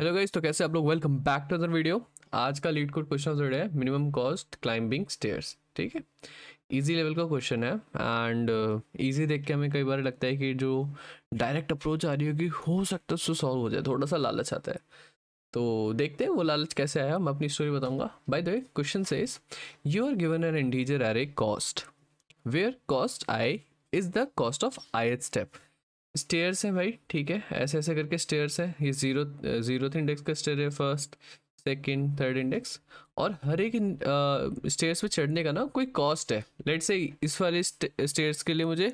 Hello guys तो कैसे आप लोग welcome back to other video आज का लीड कोड क्वेश्चन जोड़े है मिनिमम कॉस्ट क्लाइंबिंग स्टेयर्स ठीक है इजी लेवल का क्वेश्चन है एंड इजी uh, देख के हमें कई बार लगता है कि जो डायरेक्ट अप्रोच आ रही होगी हो सकता है उससे सॉल्व हो जाए थोड़ा सा लालच आता है तो देखते हैं वो लालच कैसे आया मैं अपनी स्टोरी बताऊँगा by the way question says you are given an integer array cost where cost I is the cost of I step stairs है भाई ठीक है ऐसे ऐसे करके स्टेयर्स है ये जीरो जीरो इंडेक्स तो का स्टेयर है फर्स्ट सेकेंड थर्ड इंडेक्स और हर एक स्टेयर्स पे चढ़ने का ना कोई कॉस्ट है लेट से इस वाले स्टेयर्स के लिए मुझे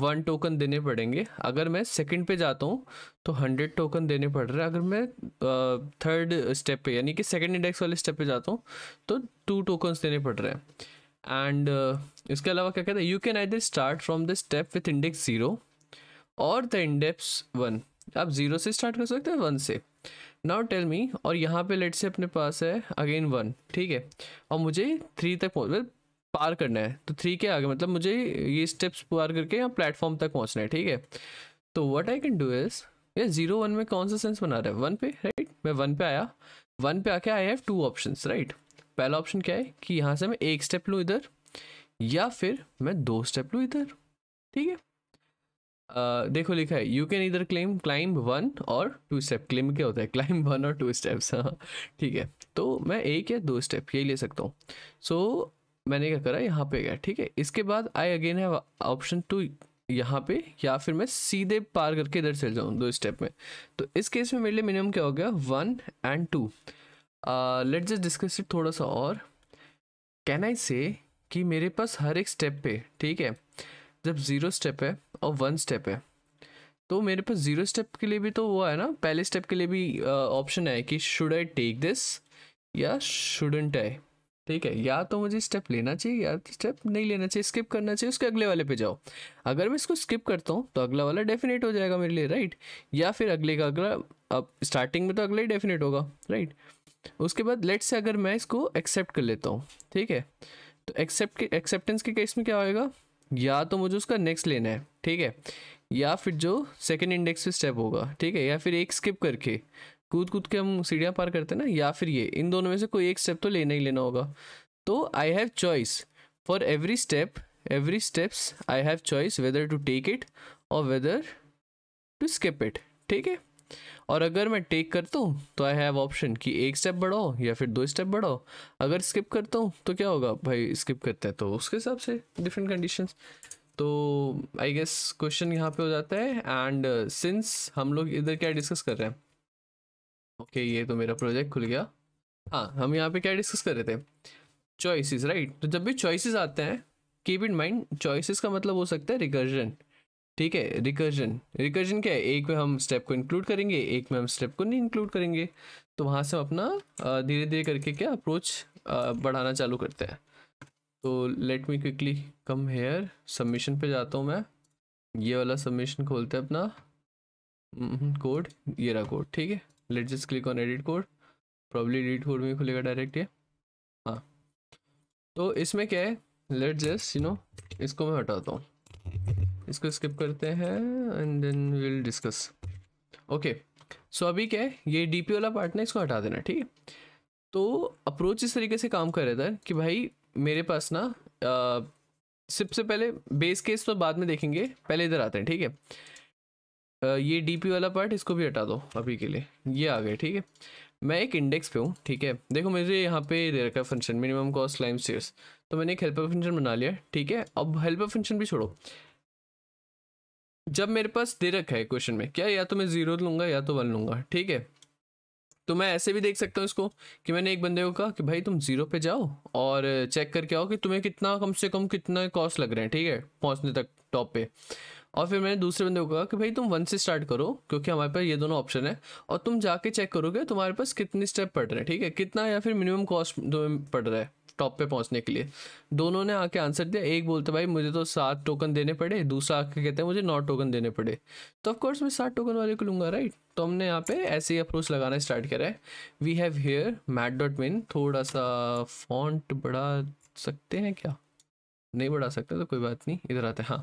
वन टोकन देने पड़ेंगे अगर मैं सेकेंड पे जाता हूँ तो हंड्रेड टोकन देने पड़ रहे हैं अगर मैं थर्ड स्टेप पे यानी कि सेकेंड इंडेक्स वाले स्टेप पे जाता हूँ तो टू टोकन्स देने पड़ रहे हैं एंड uh, इसके अलावा क्या कहते हैं you can this start from the step with index zero और द इंडेप्स वन आप ज़ीरो से स्टार्ट कर सकते हैं वन से नाउ टेल मी और यहाँ पे लेट से अपने पास है अगेन वन ठीक है और मुझे थ्री तक पहुँच मतलब पार करना है तो थ्री के आगे मतलब मुझे ये स्टेप्स पार करके यहाँ प्लेटफॉर्म तक पहुँचना है ठीक है तो what I can do is ये जीरो वन में कौन सा सेंस बना रहा है वन पे राइट मैं वन पे आया वन पे आके I have two option right पहला ऑप्शन क्या है कि यहाँ से मैं एक स्टेप लूँ इधर या फिर मैं दो स्टेप लूँ इधर ठीक है देखो लिखा है यू कैन इधर क्लेम क्लाइंब वन और टू स्टेप क्लेम क्या होता है क्लाइंब वन और टू स्टेप्स हाँ ठीक है तो मैं एक या दो स्टेप यही ले सकता हूँ सो so, मैंने क्या करा यहाँ पे गया ठीक है इसके बाद आई अगेन है ऑप्शन टू यहाँ पे या फिर मैं सीधे पार करके इधर चल जाऊँ दो स्टेप में तो इस केस में मेरे लिए मिनिमम क्या हो गया one and two let just discuss it थोड़ा सा और कैन आई से कि मेरे पास हर एक स्टेप पे ठीक है जब ज़ीरो स्टेप है और वन स्टेप है तो मेरे पास ज़ीरो स्टेप के लिए भी तो वो है ना पहले स्टेप के लिए भी ऑप्शन है कि शुड आई टेक दिस या शुडेंट आई ठीक है या तो मुझे स्टेप लेना चाहिए या स्टेप नहीं लेना चाहिए स्किप करना चाहिए उसके अगले वाले पे जाओ अगर मैं इसको स्किप करता हूँ तो अगला वाला डेफिनेट हो जाएगा मेरे लिए राइट या फिर अगले का अगला अब स्टार्टिंग में तो अगला ही डेफिनेट होगा राइट उसके बाद लेट से अगर मैं इसको एक्सेप्ट कर लेता हूँ ठीक है तो एक्सेप्ट के एक्सेप्टेंस के केस में क्या होएगा या तो मुझे उसका नेक्स्ट लेना है ठीक है या फिर जो सेकेंड इंडेक्स पे स्टेप होगा ठीक है या फिर एक स्किप करके कूद कूद के हम सीढ़ियाँ पार करते हैं ना या फिर ये इन दोनों में से कोई एक स्टेप तो लेना ही लेना होगा तो I have choice for every step every steps I have choice whether to take it और वेदर टू स्किप इट ठीक है और अगर मैं टेक करता हूँ तो आई हैव ऑप्शन कि एक स्टेप बढ़ाओ या फिर दो स्टेप बढ़ाओ अगर स्किप करता हूँ तो क्या होगा भाई स्किप करते हैं तो उसके हिसाब से डिफरेंट कंडीशन तो आई गेस क्वेश्चन यहाँ पे हो जाता है एंड सिंस uh, हम लोग इधर क्या डिस्कस कर रहे हैं ओके okay, ये तो मेरा प्रोजेक्ट खुल गया हाँ हम यहाँ पे क्या डिस्कस कर रहे थे चॉइसेस राइट right? तो जब भी चॉइसेस आते हैं कीप इन माइंड चॉइसेस का मतलब हो सकता है रिकर्जन ठीक है रिकर्जन रिकर्जन क्या है एक में हम स्टेप को इंक्लूड करेंगे एक में हम स्टेप को नहीं इंक्लूड करेंगे तो वहाँ से हम अपना धीरे धीरे करके क्या अप्रोच बढ़ाना चालू करते हैं तो let me quickly come here submission पे जाता हूँ मैं ये वाला सबमिशन खोलते हैं अपना कोड हम्म, ये रहा कोड ठीक है let just click on edit code probably edit code में खुलेगा डायरेक्ट ये हाँ तो इसमें क्या है लेट जस्ट यू नो इसको मैं हटाता हूँ इसको स्किप करते हैं and then will discuss okay so अभी क्या है ये डी वाला पार्ट ना इसको हटा देना ठीक है तो अप्रोच इस तरीके से काम कर रहे था कि भाई मेरे पास ना सबसे पहले बेस केस तो बाद में देखेंगे पहले इधर आते हैं ठीक है आ, ये डीपी वाला पार्ट इसको भी हटा दो अभी के लिए ये आ गए ठीक है मैं एक इंडेक्स पे हूँ ठीक है देखो मुझे यहाँ पे दे रखा function minimum cost climb stairs तो मैंने एक हेल्पर फंक्शन बना लिया ठीक है अब हेल्पर फंक्शन भी छोड़ो जब मेरे पास दे रखा है क्वेश्चन में क्या या तो मैं जीरो लूंगा या तो वन लूंगा ठीक है तो मैं ऐसे भी देख सकता हूँ इसको कि मैंने एक बंदे को कहा कि भाई तुम जीरो पे जाओ और चेक करके आओ कि तुम्हें कितना कम से कम कितना कॉस्ट लग रहे हैं ठीक है पहुँचने तक टॉप पे और फिर मैंने दूसरे बंदे को कहा कि भाई तुम वन से स्टार्ट करो क्योंकि हमारे पास ये दोनों ऑप्शन है और तुम जाके चेक करोगे तुम्हारे पास कितने स्टेप पड़ रहे हैं ठीक है कितना या फिर मिनिमम कॉस्ट पड़ रहा है टॉप पे पहुंचने के लिए दोनों ने आके आंसर दिया एक बोलते भाई मुझे तो सात टोकन देने पड़े दूसरा आके कहते हैं मुझे नौ टोकन देने पड़े तो ऑफकोर्स मैं सात टोकन वाले को लूँगा राइट तो हमने यहाँ पे ऐसे ही अप्रोच लगाना स्टार्ट करा है we have here math dot min थोड़ा सा फॉन्ट बढ़ा सकते हैं क्या नहीं बढ़ा सकते तो कोई बात नहीं इधर आते हैं हाँ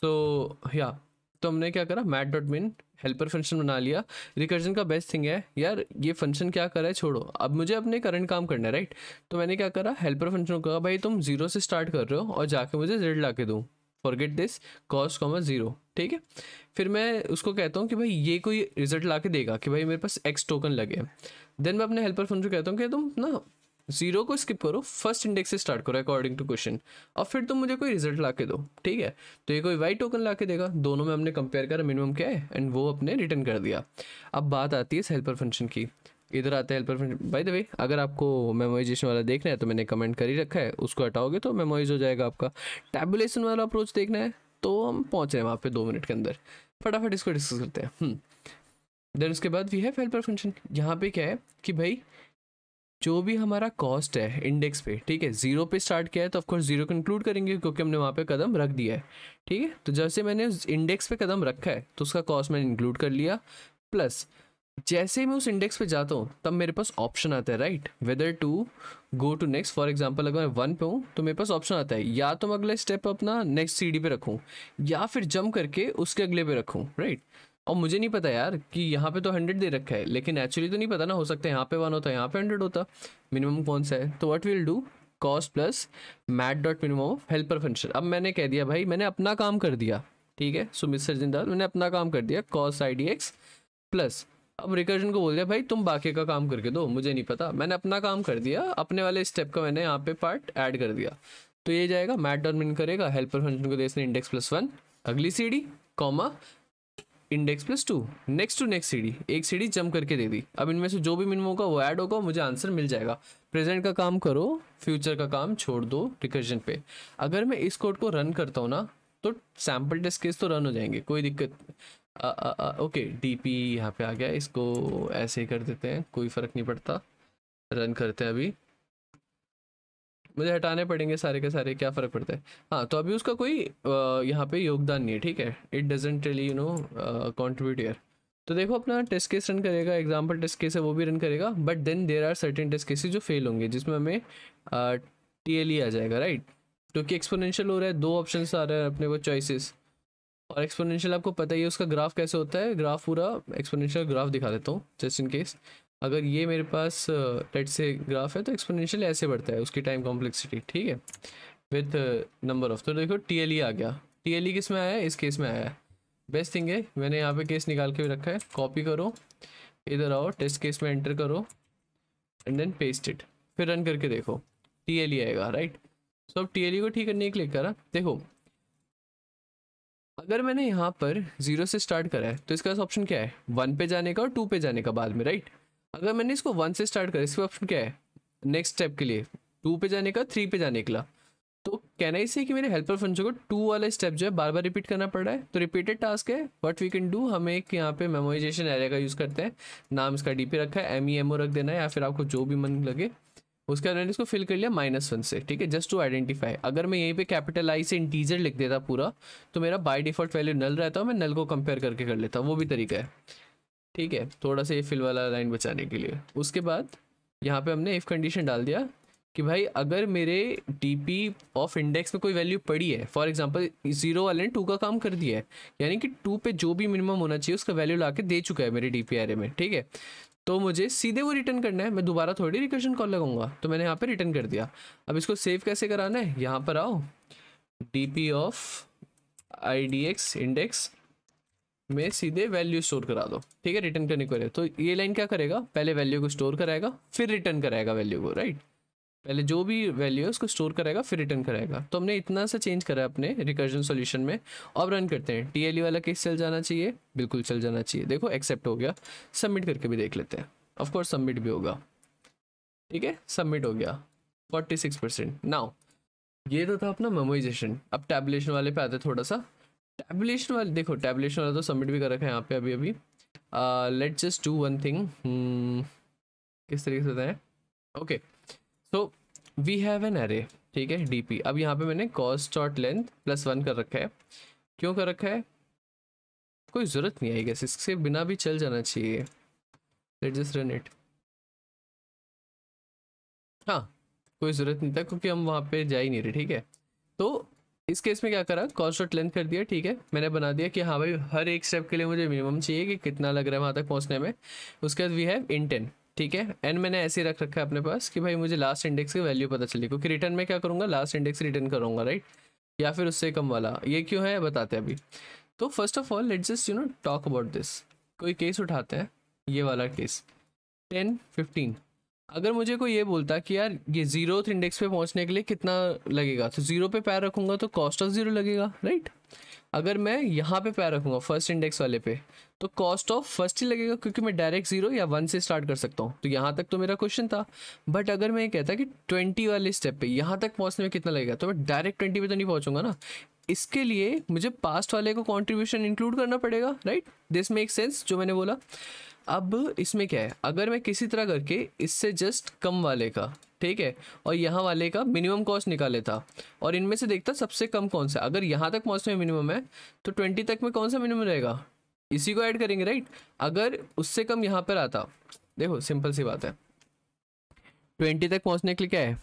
सो so, या yeah. तो हमने क्या करा math dot min helper function बना लिया रिकर्जन का बेस्ट थिंग है यार ये फंक्शन क्या करा है छोड़ो अब मुझे अपने करंट काम करना है राइट तो मैंने क्या करा हेल्पर फंक्शन को कहा भाई तुम जीरो से स्टार्ट कर रहे हो और जाके मुझे जेड ला के for forget this cost comma zero ठीक है फिर मैं उसको कहता हूँ कि भाई ये कोई रिजल्ट ला के देगा कि भाई मेरे पास एक्स टोकन लगे देन मैं अपने हेल्पर फंक्शन को कहता हूँ कि तुम ना जीरो को स्किप करो फर्स्ट इंडेक्स से स्टार्ट करो अकॉर्डिंग टू क्वेश्चन और फिर तुम मुझे कोई रिजल्ट ला के दो ठीक है तो ये कोई वाइट टोकन ला के देगा दोनों में हमने कंपेयर करा मिनिमम क्या है एंड वो अपने रिटर्न कर दिया अब बात आती है इस हेल्पर फंक्शन की इधर आता है helper function by the way अगर आपको मेमोइजेशन वाला देखना है तो मैंने कमेंट कर ही रखा है उसको हटाओगे तो मेमोइज हो जाएगा आपका टैबुलेशन वाला अप्रोच देखना है तो हम पहुँच रहे हैं वहाँ पे दो मिनट के अंदर फटाफट इसको डिस्कस करते हैं देन हम्म। उसके बाद वी हैव हेल्पर फंक्शन यहाँ पे क्या है कि भाई जो भी हमारा कॉस्ट है इंडेक्स पे ठीक है जीरो पे स्टार्ट किया है तो ऑफकोर्स जीरो कंक्लूड करेंगे क्योंकि हमने वहाँ पे कदम रख दिया है ठीक है तो जैसे मैंने इंडेक्स पे कदम रखा है तो उसका कॉस्ट मैंने इंक्लूड कर लिया प्लस जैसे मैं उस इंडेक्स पे जाता हूँ तब मेरे पास ऑप्शन आता है right whether to go to next for example अगर मैं वन पे हूँ तो मेरे पास ऑप्शन आता है या तो मैं अगला स्टेप अपना नेक्स्ट डी पे रखूँ या फिर जम करके उसके अगले पे रखूँ राइट और मुझे नहीं पता यार कि यहाँ पे तो हंड्रेड दे रखा है लेकिन एक्चुअली तो नहीं पता ना हो सकता है यहाँ पे वन होता है यहाँ पे हंड्रेड होता मिनिमम कौन सा है तो what will do cost plus math dot minimum of helper function अब मैंने कह दिया भाई मैंने अपना काम कर दिया ठीक है सुमित सर जिंदाल मैंने अपना काम कर दिया cost I D X plus अब रिकर्जन को बोल दिया भाई तुम बाकी का काम करके दो मुझे नहीं पता मैंने अपना काम कर दिया अपने वाले स्टेप का मैंने यहाँ पे पार्ट ऐड कर दिया तो ये जाएगा मैट डॉट मिन करेगा हेल्पर फंक्शन को दे इंडेक्स प्लस वन अगली सी डी comma index plus two next to next सीढ़ी एक सीढ़ी जम करके दे दी अब इनमें से जो भी मिनिमम होगा वो ऐड होगा मुझे आंसर मिल जाएगा प्रेजेंट का काम करो फ्यूचर का काम छोड़ दो रिकर्जन पे अगर मैं इस कोड को रन करता हूँ ना तो सैम्पल टेस्ट केस तो रन हो जाएंगे कोई दिक्कत ओके डी पी यहाँ पे आ गया इसको ऐसे ही कर देते हैं कोई फ़र्क नहीं पड़ता रन करते हैं अभी मुझे हटाने पड़ेंगे सारे के सारे क्या फ़र्क पड़ता है हाँ तो अभी उसका कोई यहाँ पे योगदान नहीं है ठीक है it doesn't really you know contribute here तो देखो अपना टेस्ट केस रन करेगा एग्जाम्पल टेस्ट केस है वो भी रन करेगा but then there are certain test cases जो फेल होंगे जिसमें हमें टी एल ई आ जाएगा राइट क्योंकि तो एक्सपोनेंशियल हो रहा है दो ऑप्शन आ रहे हैं अपने वो चॉइसिस और एक्सपोनेंशियल आपको पता ही है उसका ग्राफ कैसे होता है ग्राफ पूरा एक्सपोनेंशियल ग्राफ दिखा देता हूँ जस्ट इन केस अगर ये मेरे पास लेट से ग्राफ है तो एक्सपोनेंशियल ऐसे बढ़ता है उसकी टाइम कॉम्प्लेक्सिटी ठीक है विथ नंबर ऑफ तो देखो टी एल ई आ गया टी एल ई किस में आया है इस केस में आया है बेस्ट थिंग है मैंने यहाँ पे केस निकाल के भी रखा है कॉपी करो इधर आओ टेस्ट केस में एंटर करो एंड देन पेस्ट इट फिर रन करके देखो टी एल ई आएगा राइट सो अब टी एल ई को ठीक करने के लिए करा देखो अगर मैंने यहाँ पर जीरो से स्टार्ट करा है तो इसका ऑप्शन क्या है वन पे जाने का और टू पे जाने का बाद में राइट अगर मैंने इसको वन से स्टार्ट करा इसका ऑप्शन क्या है नेक्स्ट स्टेप के लिए टू पे जाने का थ्री पे जाने का तो कहना इसे कि मेरे हेल्पर फंक्शन को टू वाला स्टेप जो है बार बार रिपीट करना पड़ रहा है तो रिपीटेड टास्क है बट वी कैन डू हम एक यहाँ पे मेमोराइजेशन एरिया का यूज़ करते हैं नाम इसका डी रखा है एम ई एम ओ रख देना है या फिर आपको जो भी मन लगे उसके बाद मैंने इसको फिल कर लिया माइनस वन से ठीक है जस्ट टू आइडेंटिफाई अगर मैं यहीं पे कैपिटल आई से इंटीजर लिख देता पूरा तो मेरा बाय डिफॉल्ट वैल्यू नल रहता है मैं नल को कंपेयर करके कर लेता वो भी तरीका है ठीक है थोड़ा सा ये फिल वाला लाइन बचाने के लिए उसके बाद यहाँ पे हमने इफ़ कंडीशन डाल दिया कि भाई अगर मेरे डी ऑफ इंडेक्स में कोई वैल्यू पड़ी है फॉर एग्जांपल जीरो वाले ने टू का काम कर दिया है यानी कि टू पे जो भी मिनिमम होना चाहिए उसका वैल्यू ला के दे चुका है मेरे डी में ठीक है तो मुझे सीधे वो रिटर्न करना है मैं दोबारा थोड़ी रिकर्शन कॉल लगाऊंगा तो मैंने यहाँ पे रिटर्न कर दिया अब इसको सेव कैसे कराना है यहाँ पर आओ डी ऑफ आई इंडेक्स में सीधे वैल्यू स्टोर करा दो ठीक है रिटर्न करने को तो ये लाइन क्या करेगा पहले वैल्यू को स्टोर कराएगा फिर रिटर्न कराएगा वैल्यू को राइट पहले जो भी वैल्यू है उसको स्टोर कराएगा फिर रिटर्न कराएगा तो हमने इतना सा चेंज करा अपने रिकर्जन सॉल्यूशन में अब रन करते हैं टी वाला केस चल जाना चाहिए बिल्कुल चल जाना चाहिए देखो एक्सेप्ट हो गया सबमिट करके भी देख लेते हैं ऑफकोर्स सबमिट भी होगा ठीक है सबमिट हो गया फोर्टी सिक्स परसेंट नाउ ये तो था अपना मेमोइजेशन अब टैबलेशन वाले पे आते थोड़ा सा टैबलेशन वाले देखो टैबलेशन वाला तो सबमिट भी कर रखा है यहाँ पे अभी अभी let just do one thing किस तरीके से बताएं okay so we have an array ठीक है डीपी अब यहाँ पे मैंने cost dot length plus one कर रखा है क्यों कर रखा है कोई ज़रूरत नहीं आई गैस इसके बिना भी चल जाना चाहिए लेट जस्ट रन इट हाँ कोई ज़रूरत नहीं था क्योंकि हम वहाँ पे जा ही नहीं रहे ठीक है तो इस केस में क्या करा कॉन्स्टेंट लेंथ कर दिया ठीक है मैंने बना दिया कि हाँ भाई हर एक स्टेप के लिए मुझे मिनिमम चाहिए कि कितना लग रहा है वहाँ तक पहुँचने में उसके बाद वी हैव इन टेन ठीक है एन मैंने ऐसे रख रखा है अपने पास कि भाई मुझे लास्ट इंडेक्स की वैल्यू पता चली क्योंकि रिटर्न में क्या करूँगा लास्ट इंडेक्स रिटर्न करूँगा राइट या फिर उससे कम वाला ये क्यों है बताते हैं अभी तो first of all let just you know talk about this कोई केस उठाते हैं ये वाला केस टेन फिफ्टीन अगर मुझे कोई ये बोलता कि यार ये जीरो इंडेक्स पे पहुंचने के लिए कितना लगेगा तो जीरो पे पैर रखूंगा तो कॉस्ट ऑफ जीरो लगेगा राइट अगर मैं यहाँ पे पैर रखूंगा फर्स्ट इंडेक्स वाले पे तो कॉस्ट ऑफ फर्स्ट ही लगेगा क्योंकि मैं डायरेक्ट जीरो या वन से स्टार्ट कर सकता हूँ तो यहाँ तक तो मेरा क्वेश्चन था बट अगर मैं ये कहता कि ट्वेंटी वाले स्टेप पे यहाँ तक पहुँचने में कितना लगेगा तो मैं डायरेक्ट ट्वेंटी पे तो नहीं पहुँचूंगा ना इसके लिए मुझे पास्ट वाले को कॉन्ट्रीब्यूशन इंक्लूड करना पड़ेगा राइट दिस मेक सेंस जो मैंने बोला अब इसमें क्या है अगर मैं किसी तरह करके इससे जस्ट कम वाले का ठीक है और यहाँ वाले का मिनिमम कॉस्ट निकाले था और इनमें से देखता सबसे कम कौन सा अगर यहाँ तक पहुँचने में मिनिमम है तो ट्वेंटी तक में कौन सा मिनिमम रहेगा इसी को ऐड करेंगे राइट अगर उससे कम यहाँ पर आता देखो सिंपल सी बात है ट्वेंटी तक पहुँचने के लिए क्या है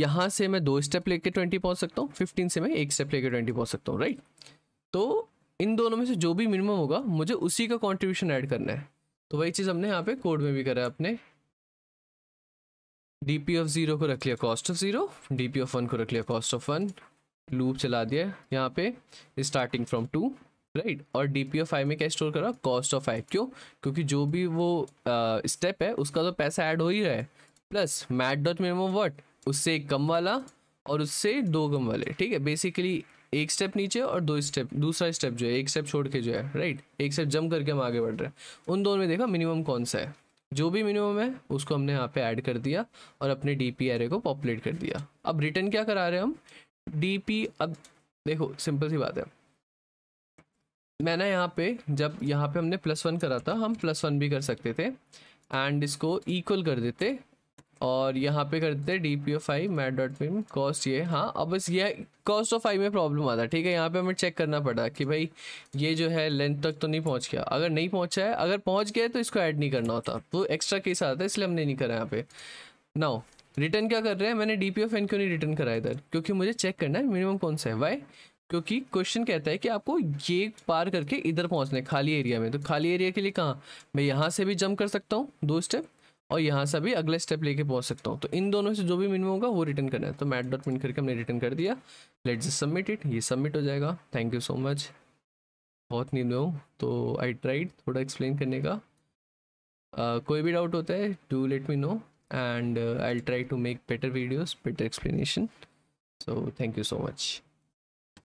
यहाँ से मैं दो स्टेप लेके ट्वेंटी पहुँच सकता हूँ फिफ्टीन से मैं एक स्टेप लेके ट्वेंटी पहुँच सकता हूँ राइट तो इन दोनों में से जो भी मिनिमम होगा मुझे उसी का कॉन्ट्रीब्यूशन ऐड करना है तो वही चीज़ हमने यहाँ पे कोड में भी करा अपने डी पी ऑफ ज़ीरो को रख लिया cost of zero D P of one को रख लिया कॉस्ट ऑफ वन लूप चला दिया यहाँ पे स्टार्टिंग फ्रॉम टू राइट और डी पी ऑफ आई में क्या स्टोर करा कॉस्ट ऑफ आई क्यों क्योंकि जो भी वो स्टेप है उसका तो पैसा ऐड हो ही रहा है plus math dot minimum what उससे एक कम वाला और उससे दो कम वाले ठीक है बेसिकली एक स्टेप नीचे और दो स्टेप दूसरा स्टेप जो है एक स्टेप छोड़ के जो है राइट एक स्टेप जम करके हम आगे बढ़ रहे हैं उन दोनों में देखा मिनिमम कौन सा है जो भी मिनिमम है उसको हमने यहाँ पे ऐड कर दिया और अपने डी पी एरे को पॉपुलेट कर दिया अब रिटर्न क्या करा रहे हैं हम डी पी अब देखो सिंपल सी बात है मैंने यहाँ पे जब यहाँ पे हमने प्लस वन करा था हम प्लस वन भी कर सकते थे एंड इसको इक्वल कर देते और यहाँ पे कर देते हैं D P of five math dot min cost ये हाँ अब बस ये कॉस्ट ऑफ आई में प्रॉब्लम आता है ठीक है यहाँ पे हमें चेक करना पड़ा कि भाई ये जो है लेंथ तक तो नहीं पहुँच गया अगर नहीं पहुँचा है अगर पहुँच गया तो इसको ऐड नहीं करना होता तो एक्स्ट्रा केस आता है इसलिए हमने नहीं करा यहाँ पे नाउ रिटर्न क्या कर रहे हैं मैंने डी पी ओफ एन क्यों नहीं रिटर्न करा इधर क्योंकि मुझे चेक करना है मिनिमम कौन सा है वाई क्योंकि क्वेश्चन कहता है कि आपको ये पार करके इधर पहुंचना है खाली एरिया में तो खाली एरिया के लिए कहाँ मैं यहाँ से भी जंप कर सकता हूँ दो स्टेप और यहाँ से भी अगले स्टेप लेके पहुँच सकता हूँ तो इन दोनों से जो भी मिनिमम होगा वो रिटर्न करना है तो मैट डॉट मिन करके हमने रिटर्न कर दिया लेट जस्ट सबमिट इट ये सबमिट हो जाएगा थैंक यू सो मच बहुत नींद हो तो आई ट्राइड थोड़ा एक्सप्लेन करने का uh, कोई भी डाउट होता है to let me know and I try to make better videos better explanation so thank you so much